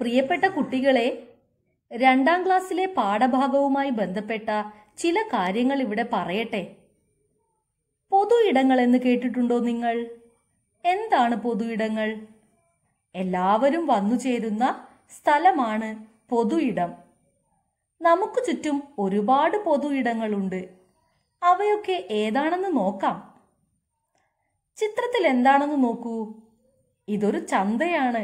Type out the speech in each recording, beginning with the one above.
പ്രിയപ്പെട്ട കുട്ടികളെ രണ്ടാം ക്ലാസ്സിലെ പാഠഭാഗവുമായി ബന്ധപ്പെട്ട ചില കാര്യങ്ങൾ ഇവിടെ പറയട്ടെ പൊതു ഇടങ്ങൾ എന്ന് കേട്ടിട്ടുണ്ടോ നിങ്ങൾ എന്താണ് പൊതു ഇടങ്ങൾ എല്ലാവരും വന്നു ചേരുന്ന സ്ഥലമാണ് പൊതു ഇടം നമുക്ക് ചുറ്റും ഒരുപാട് പൊതു ഇടങ്ങളുണ്ട് അവയൊക്കെ ഏതാണെന്ന് നോക്കാം ചിത്രത്തിൽ എന്താണെന്ന് നോക്കൂ ഇതൊരു ചന്തയാണ്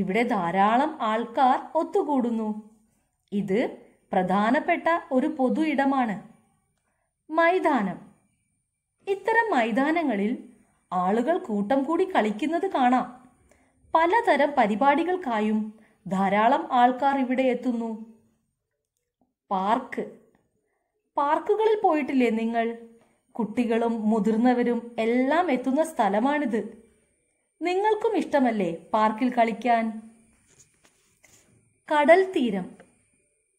ഇവിടെ ധാരാളം ആൾക്കാർ ഒത്തുകൂടുന്നു ഇത് പ്രധാനപ്പെട്ട ഒരു പൊതു ഇടമാണ് മൈതാനം ഇത്തരം മൈതാനങ്ങളിൽ ആളുകൾ കൂട്ടം കൂടി കളിക്കുന്നത് കാണാം പലതരം പരിപാടികൾക്കായും ധാരാളം ആൾക്കാർ ഇവിടെ എത്തുന്നു പാർക്ക് പാർക്കുകളിൽ പോയിട്ടില്ലേ നിങ്ങൾ കുട്ടികളും മുതിർന്നവരും എല്ലാം എത്തുന്ന സ്ഥലമാണിത് നിങ്ങൾക്കും ഇഷ്ടമല്ലേ പാർക്കിൽ കളിക്കാൻ കടൽ തീരം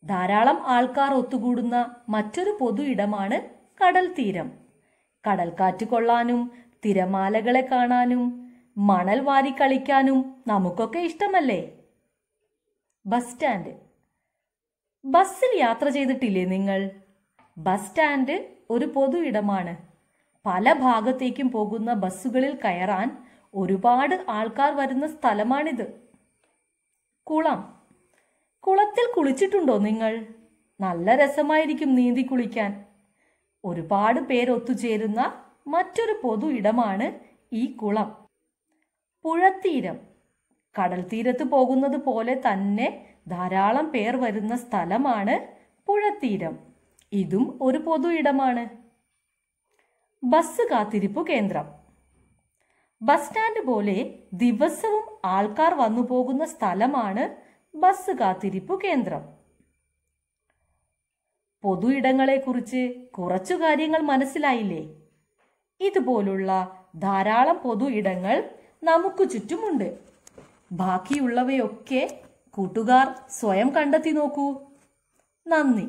ധാരാളം ആൾക്കാർ ഒത്തുകൂടുന്ന മറ്റൊരു പൊതു ഇടമാണ് കടൽ തീരം കടൽക്കാറ്റ് കൊള്ളാനും തിരമാലകളെ കാണാനും മണൽ വാരി കളിക്കാനും നമുക്കൊക്കെ ഇഷ്ടമല്ലേ ബസ് സ്റ്റാൻഡ് ബസ്സിൽ യാത്ര ചെയ്തിട്ടില്ലേ നിങ്ങൾ ബസ് സ്റ്റാൻഡ് ഒരു പൊതു ഇടമാണ് പല ഭാഗത്തേക്കും പോകുന്ന ബസ്സുകളിൽ കയറാൻ ഒരുപാട് ആൾക്കാർ വരുന്ന സ്ഥലമാണിത് കുളം കുളത്തിൽ കുളിച്ചിട്ടുണ്ടോ നിങ്ങൾ നല്ല രസമായിരിക്കും നീന്തി കുളിക്കാൻ ഒരുപാട് പേരൊത്തുചേരുന്ന മറ്റൊരു പൊതു ഇടമാണ് ഈ കുളം പുഴത്തീരം കടൽ തീരത്ത് പോകുന്നത് പോലെ തന്നെ ധാരാളം പേർ വരുന്ന സ്ഥലമാണ് പുഴത്തീരം ഇതും ഒരു പൊതു ഇടമാണ് ബസ് കാത്തിരിപ്പ് കേന്ദ്രം ബസ് സ്റ്റാൻഡ് പോലെ ദിവസവും ആൾക്കാർ വന്നു പോകുന്ന സ്ഥലമാണ് ബസ് കാത്തിരിപ്പു കേന്ദ്രം പൊതു ഇടങ്ങളെക്കുറിച്ച് കുറച്ചു കാര്യങ്ങൾ മനസ്സിലായില്ലേ ഇതുപോലുള്ള ധാരാളം പൊതു ഇടങ്ങൾ നമുക്ക് ചുറ്റുമുണ്ട് ബാക്കിയുള്ളവയൊക്കെ കൂട്ടുകാർ സ്വയം കണ്ടെത്തി നോക്കൂ നന്ദി